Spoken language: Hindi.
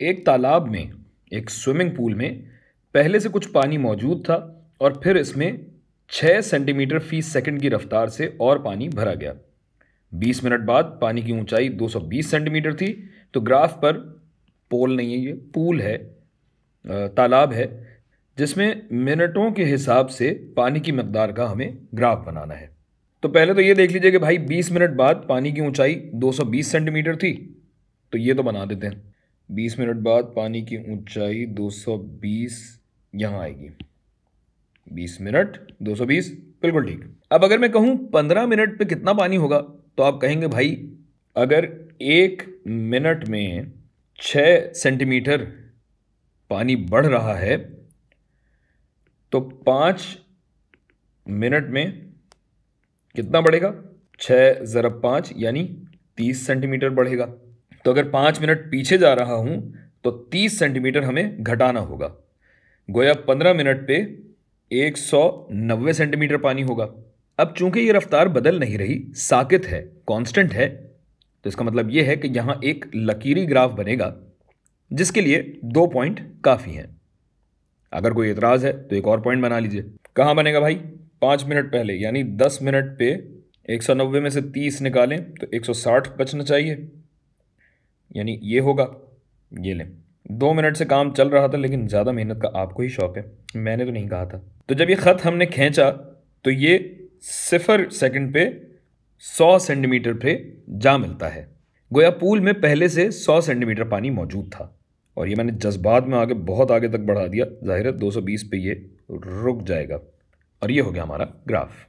एक तालाब में एक स्विमिंग पूल में पहले से कुछ पानी मौजूद था और फिर इसमें छः सेंटीमीटर फी सेकंड की रफ्तार से और पानी भरा गया 20 मिनट बाद पानी की ऊंचाई 220 सेंटीमीटर थी तो ग्राफ पर पोल नहीं है ये पूल है तालाब है जिसमें मिनटों के हिसाब से पानी की मकदार का हमें ग्राफ बनाना है तो पहले तो ये देख लीजिए कि भाई 20 मिनट बाद पानी की ऊंचाई 220 सेंटीमीटर थी तो ये तो बना देते हैं बीस मिनट बाद पानी की ऊंचाई 220 यहाँ आएगी बीस मिनट 220 बिल्कुल ठीक अब अगर मैं कहूँ पंद्रह मिनट पे कितना पानी होगा तो आप कहेंगे भाई अगर एक मिनट में छ सेंटीमीटर पानी बढ़ रहा है तो पांच मिनट में कितना बढ़ेगा छः ज़रब पाँच यानी तीस सेंटीमीटर बढ़ेगा तो अगर पाँच मिनट पीछे जा रहा हूँ तो तीस सेंटीमीटर हमें घटाना होगा गोया पंद्रह मिनट पे एक सौ नब्बे सेंटीमीटर पानी होगा अब चूंकि ये रफ्तार बदल नहीं रही साकित है कांस्टेंट है तो इसका मतलब ये है कि यहाँ एक लकीरी ग्राफ बनेगा जिसके लिए दो पॉइंट काफ़ी हैं अगर कोई एतराज़ है तो एक और पॉइंट बना लीजिए कहाँ बनेगा भाई पाँच मिनट पहले यानी दस मिनट पे नब्बे में से तीस निकालें तो साठ बचना चाहिए यानी ये होगा ये लें दो मिनट से काम चल रहा था लेकिन ज़्यादा मेहनत का आपको ही शौक है मैंने तो नहीं कहा था तो जब ये ख़त हमने खींचा तो ये सिफर सेकंड पे सौ सेंटीमीटर पे जा मिलता है गोया पूल में पहले से सौ सेंटीमीटर पानी मौजूद था और ये मैंने जज्बात में आगे बहुत आगे तक बढ़ा दिया ज़ाहिर है बीस पे ये रुक जाएगा और ये हो गया हमारा ग्राफ